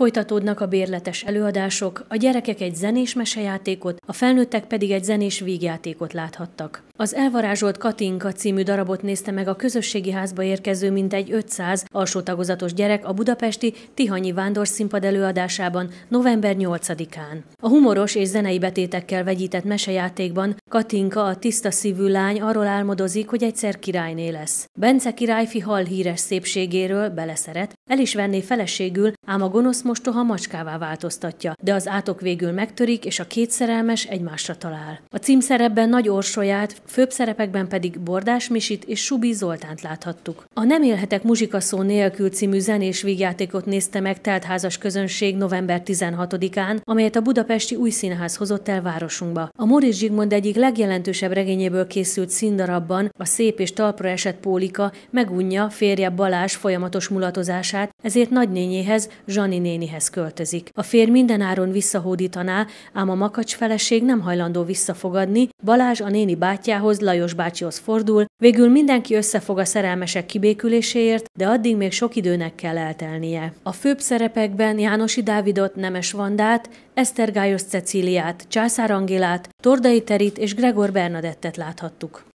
Folytatódnak a bérletes előadások, a gyerekek egy zenés mesejátékot, a felnőttek pedig egy zenés vígjátékot láthattak. Az Elvarázsolt Katinka című darabot nézte meg a közösségi házba érkező mintegy 500 alsótagozatos gyerek a budapesti Tihanyi Vándor színpad előadásában november 8-án. A humoros és zenei betétekkel vegyített mesejátékban Katinka, a tiszta szívű lány arról álmodozik, hogy egyszer királyné lesz. Bence királyfi hal híres szépségéről beleszeret, el is venné feleségül, ám a gonosz mostoha macskává változtatja, de az átok végül megtörik, és a két szerelmes egymásra talál. A címszerepben Nagy Orsolyát, főbb szerepekben pedig Bordás Misit és Subi Zoltánt láthattuk. A Nem élhetek muzsika szó nélkül című zenés vígjátékot nézte meg teltházas közönség november 16-án, amelyet a budapesti új színház hozott el városunkba. A Móricz Zsigmond egyik legjelentősebb regényéből készült színdarabban a szép és talpra esett Pólika megunja férje Balázs folyamatos mulatozását, lakását, ezért nagynényéhez, Zsani nénihez költözik. A minden mindenáron visszahódítaná, ám a makacs feleség nem hajlandó visszafogadni, Balázs a néni bátyjához, Lajos bácsihoz fordul, végül mindenki összefog a szerelmesek kibéküléséért, de addig még sok időnek kell eltelnie. A főbb szerepekben Jánosi Dávidot, Nemes Vandát, Esztergályos Ceciliát, Császár Angélát, Tordai Terit és Gregor Bernadettet láthattuk.